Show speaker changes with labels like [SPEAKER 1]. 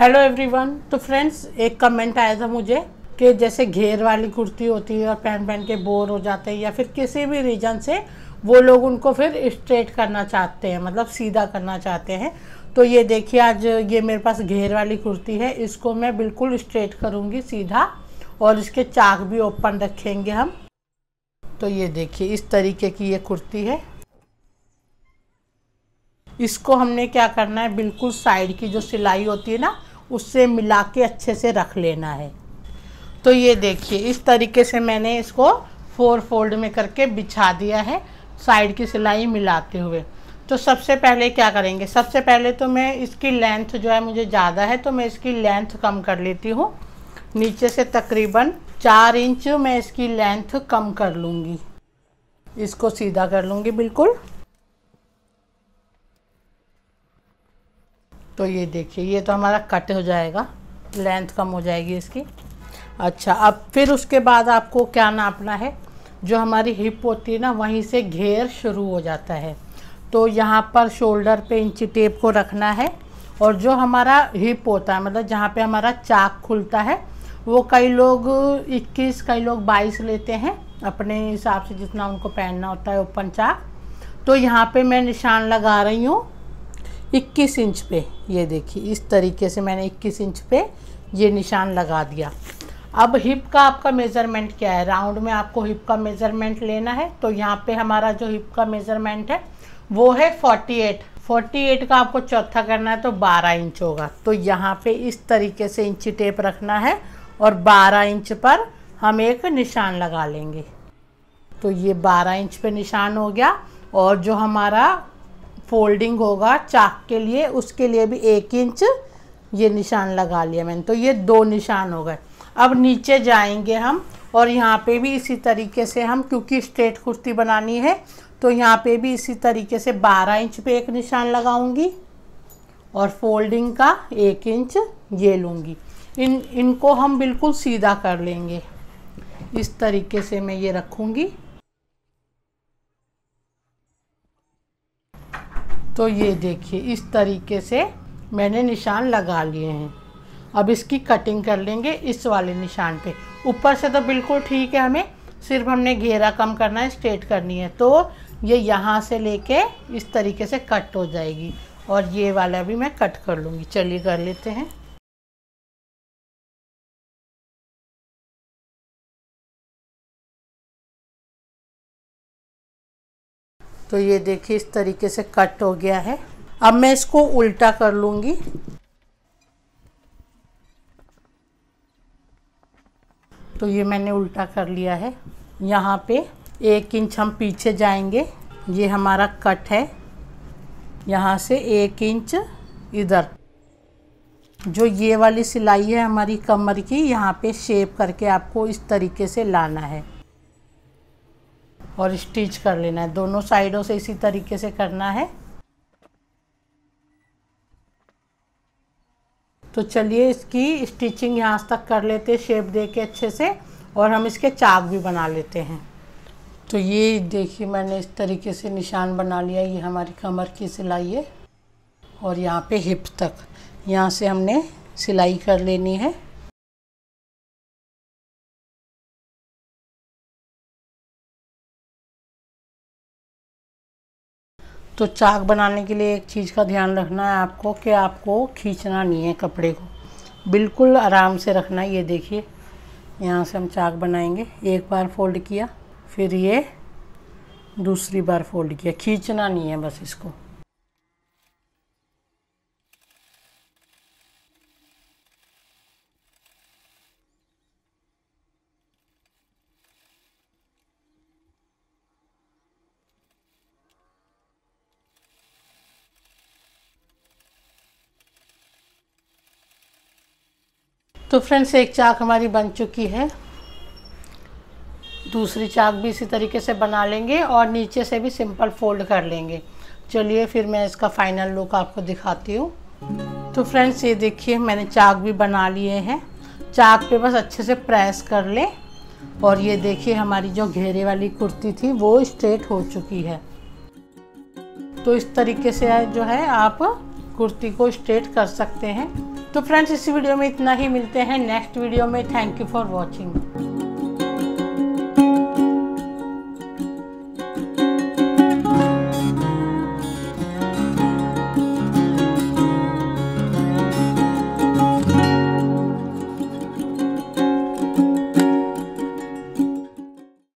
[SPEAKER 1] hello everyone तो friends एक comment आया था मुझे कि जैसे घेर वाली कुर्ती होती है और पहन पहन के बोर हो जाते हैं या फिर किसी भी रीजन से वो लोग उनको फिर स्ट्रेट करना चाहते हैं मतलब सीधा करना चाहते हैं तो ये देखिए आज ये मेरे पास घेर वाली कुर्ती है इसको मैं बिल्कुल स्ट्रेट करूँगी सीधा और इसके चाक भी ओपन रखेंगे हम तो ये देखिए इस तरीके की ये कुर्ती है इसको हमने क्या करना है बिल्कुल साइड की जो सिलाई होती है ना उससे मिला के अच्छे से रख लेना है तो ये देखिए इस तरीके से मैंने इसको फोर फोल्ड में करके बिछा दिया है साइड की सिलाई मिलाते हुए तो सबसे पहले क्या करेंगे सबसे पहले तो मैं इसकी लेंथ जो है मुझे ज़्यादा है तो मैं इसकी लेंथ कम कर लेती हूँ नीचे से तकरीबन चार इंच मैं इसकी लेंथ कम कर लूँगी इसको सीधा कर लूँगी बिल्कुल तो ये देखिए ये तो हमारा कट हो जाएगा लेंथ कम हो जाएगी इसकी अच्छा अब फिर उसके बाद आपको क्या नापना है जो हमारी हिप होती है ना वहीं से घेर शुरू हो जाता है तो यहाँ पर शोल्डर पे इंची टेप को रखना है और जो हमारा हिप होता है मतलब जहाँ पे हमारा चाक खुलता है वो कई लोग 21 कई लोग 22 लेते हैं अपने हिसाब से जितना उनको पहनना होता है ओपन चाक तो यहाँ पे मैं निशान लगा रही हूँ 21 इंच पे ये देखिए इस तरीके से मैंने 21 इंच पे ये निशान लगा दिया अब हिप का आपका मेज़रमेंट क्या है राउंड में आपको हिप का मेज़रमेंट लेना है तो यहाँ पे हमारा जो हिप का मेज़रमेंट है वो है 48 48 का आपको चौथा करना है तो 12 इंच होगा तो यहाँ पे इस तरीके से इंची टेप रखना है और 12 इंच पर हम एक निशान लगा लेंगे तो ये 12 इंच पे निशान हो गया और जो हमारा फोल्डिंग होगा चाक के लिए उसके लिए भी एक इंच ये निशान लगा लिया मैंने तो ये दो निशान हो गए अब नीचे जाएंगे हम और यहाँ पे भी इसी तरीके से हम क्योंकि स्ट्रेट कुर्ती बनानी है तो यहाँ पे भी इसी तरीके से 12 इंच पे एक निशान लगाऊंगी और फोल्डिंग का एक इंच ये लूँगी इन इनको हम बिल्कुल सीधा कर लेंगे इस तरीके से मैं ये रखूँगी तो ये देखिए इस तरीके से मैंने निशान लगा लिए हैं अब इसकी कटिंग कर लेंगे इस वाले निशान पे ऊपर से तो बिल्कुल ठीक है हमें सिर्फ हमने घेरा कम करना है स्ट्रेट करनी है तो ये यहाँ से लेके इस तरीके से कट हो जाएगी और ये वाला भी मैं कट कर लूँगी चलिए कर लेते हैं तो ये देखिए इस तरीके से कट हो गया है अब मैं इसको उल्टा कर लूँगी तो ये मैंने उल्टा कर लिया है यहाँ पे एक इंच हम पीछे जाएंगे ये हमारा कट है यहाँ से एक इंच इधर जो ये वाली सिलाई है हमारी कमर की यहाँ पे शेप करके आपको इस तरीके से लाना है और स्टिच कर लेना है दोनों साइडों से इसी तरीके से करना है तो चलिए इसकी स्टिचिंग यहाँ तक कर लेते हैं शेप दे के अच्छे से और हम इसके चाक भी बना लेते हैं तो ये देखिए मैंने इस तरीके से निशान बना लिया ये हमारी कमर की सिलाई है और यहाँ पे हिप तक यहाँ से हमने सिलाई कर लेनी है तो चाक बनाने के लिए एक चीज़ का ध्यान रखना है आपको कि आपको खींचना नहीं है कपड़े को बिल्कुल आराम से रखना ये देखिए यहाँ से हम चाक बनाएंगे एक बार फोल्ड किया फिर ये दूसरी बार फोल्ड किया खींचना नहीं है बस इसको तो फ्रेंड्स एक चाक हमारी बन चुकी है दूसरी चाक भी इसी तरीके से बना लेंगे और नीचे से भी सिंपल फोल्ड कर लेंगे चलिए फिर मैं इसका फाइनल लुक आपको दिखाती हूँ तो फ्रेंड्स ये देखिए मैंने चाक भी बना लिए हैं चाक पे बस अच्छे से प्रेस कर लें और ये देखिए हमारी जो घेरे वाली कुर्ती थी वो स्ट्रेट हो चुकी है तो इस तरीके से जो है आप कुर्ती को स्ट्रेट कर सकते हैं तो फ्रेंड्स इस वीडियो में इतना ही मिलते हैं नेक्स्ट वीडियो में थैंक यू फॉर वॉचिंग